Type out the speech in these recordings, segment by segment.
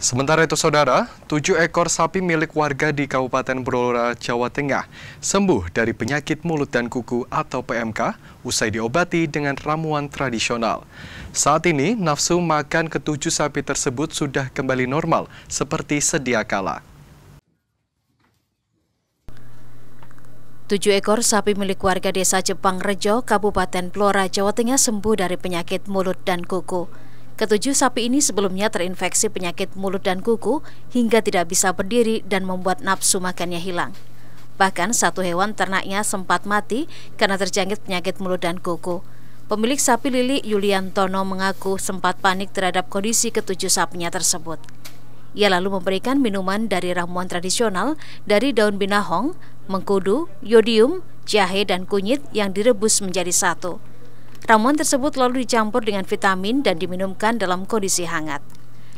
Sementara itu saudara, tujuh ekor sapi milik warga di Kabupaten Blora, Jawa Tengah sembuh dari penyakit mulut dan kuku atau PMK usai diobati dengan ramuan tradisional. Saat ini, nafsu makan ketujuh sapi tersebut sudah kembali normal seperti sedia kala. Tujuh ekor sapi milik warga desa Jepang Rejo, Kabupaten Blora, Jawa Tengah sembuh dari penyakit mulut dan kuku. Ketujuh sapi ini sebelumnya terinfeksi penyakit mulut dan kuku hingga tidak bisa berdiri dan membuat nafsu makannya hilang. Bahkan satu hewan ternaknya sempat mati karena terjangkit penyakit mulut dan kuku. Pemilik sapi lili Yuliantono mengaku sempat panik terhadap kondisi ketujuh sapinya tersebut. Ia lalu memberikan minuman dari ramuan tradisional dari daun binahong, mengkudu, yodium, jahe, dan kunyit yang direbus menjadi satu. Ramuan tersebut lalu dicampur dengan vitamin dan diminumkan dalam kondisi hangat.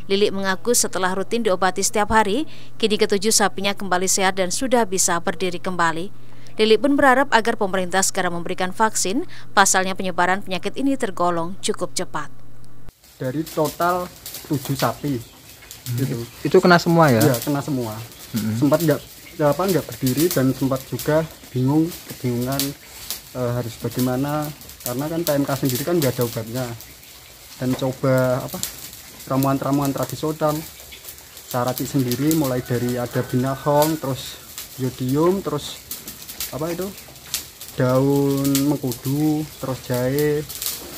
Lilik mengaku setelah rutin diobati setiap hari, kini ketujuh sapinya kembali sehat dan sudah bisa berdiri kembali. Lilik pun berharap agar pemerintah segera memberikan vaksin, pasalnya penyebaran penyakit ini tergolong cukup cepat. Dari total tujuh sapi, hmm. gitu. itu kena semua ya? Iya, kena semua. Hmm. Sempat nggak apa nggak berdiri dan sempat juga bingung, kebingungan e, harus bagaimana karena kan PMK sendiri kan nggak ada obatnya dan coba apa ramuan-ramuan tradisional cara cik sendiri mulai dari ada binahong terus yodium terus apa itu daun mengkudu terus jahe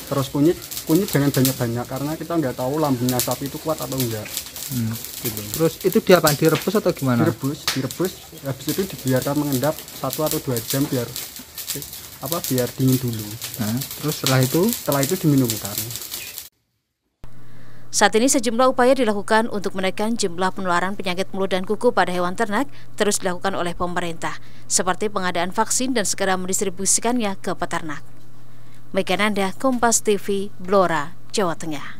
terus kunyit kunyit jangan banyak-banyak karena kita nggak tahu lambungnya sapi itu kuat atau enggak hmm. gitu. terus itu diapa direbus atau gimana direbus direbus habis itu dibiarkan mengendap satu atau dua jam biar apa biar dingin dulu nah, terus setelah itu setelah itu diminumkan saat ini sejumlah upaya dilakukan untuk menekan jumlah penularan penyakit mulut dan kuku pada hewan ternak terus dilakukan oleh pemerintah, seperti pengadaan vaksin dan segera mendistribusikannya ke peternak. Megananda, Kompas TV, Blora, Jawa Tengah.